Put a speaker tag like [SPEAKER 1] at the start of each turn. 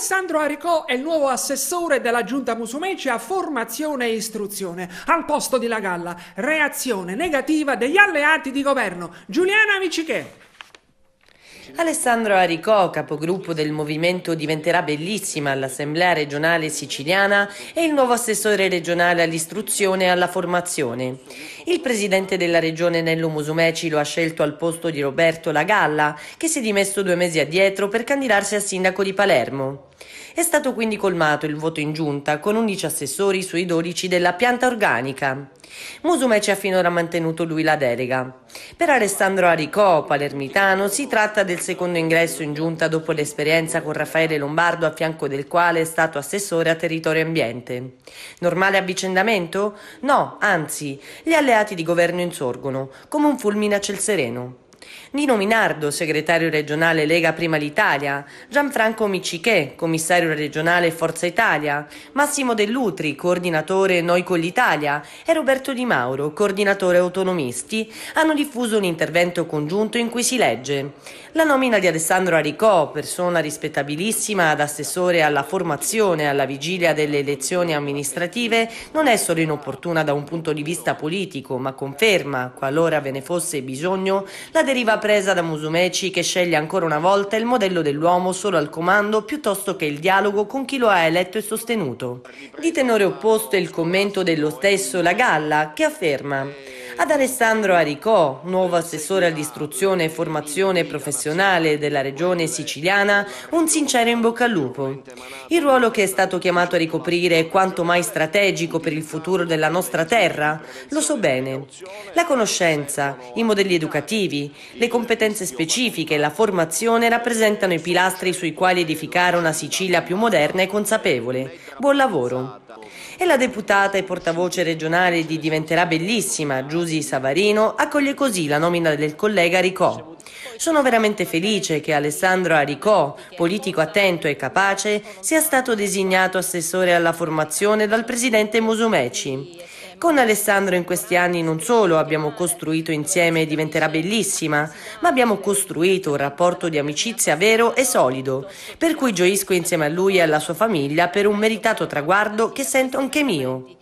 [SPEAKER 1] Alessandro Aricò è il nuovo assessore della giunta Musumeci a formazione e istruzione, al posto di La Galla. Reazione negativa degli alleati di governo. Giuliana Micichè. Alessandro Aricò, capogruppo del movimento Diventerà Bellissima all'Assemblea regionale siciliana, è il nuovo assessore regionale all'istruzione e alla formazione. Il presidente della regione Nello Musumeci lo ha scelto al posto di Roberto Lagalla, che si è dimesso due mesi addietro per candidarsi a sindaco di Palermo. È stato quindi colmato il voto in giunta con 11 assessori sui 12 della pianta organica. Musumeci ha finora mantenuto lui la delega. Per Alessandro Aricò, palermitano, si tratta del secondo ingresso in giunta dopo l'esperienza con Raffaele Lombardo a fianco del quale è stato assessore a territorio e ambiente. Normale avvicendamento? No, anzi, gli alleati di governo insorgono, come un fulmine a ciel sereno. Nino Minardo, segretario regionale Lega Prima l'Italia, Gianfranco Micichè, commissario regionale Forza Italia, Massimo Dell'Utri, coordinatore Noi con l'Italia e Roberto Di Mauro, coordinatore autonomisti, hanno diffuso un intervento congiunto in cui si legge la nomina di Alessandro Aricò, persona rispettabilissima ad assessore alla formazione alla vigilia delle elezioni amministrative, non è solo inopportuna da un punto di vista politico, ma conferma, qualora ve ne fosse bisogno, la deriva deriva presa da Musumeci che sceglie ancora una volta il modello dell'uomo solo al comando piuttosto che il dialogo con chi lo ha eletto e sostenuto. Di tenore opposto è il commento dello stesso La Galla che afferma ad Alessandro Aricò, nuovo assessore all'istruzione e formazione professionale della regione siciliana, un sincero in bocca al lupo. Il ruolo che è stato chiamato a ricoprire è quanto mai strategico per il futuro della nostra terra, lo so bene. La conoscenza, i modelli educativi, le competenze specifiche e la formazione rappresentano i pilastri sui quali edificare una Sicilia più moderna e consapevole Buon lavoro. E la deputata e portavoce regionale di Diventerà Bellissima, Giusy Savarino, accoglie così la nomina del collega Ricò. Sono veramente felice che Alessandro Aricò, politico attento e capace, sia stato designato assessore alla formazione dal presidente Musumeci. Con Alessandro in questi anni non solo abbiamo costruito insieme Diventerà Bellissima, ma abbiamo costruito un rapporto di amicizia vero e solido, per cui gioisco insieme a lui e alla sua famiglia per un meritato traguardo che sento anche mio.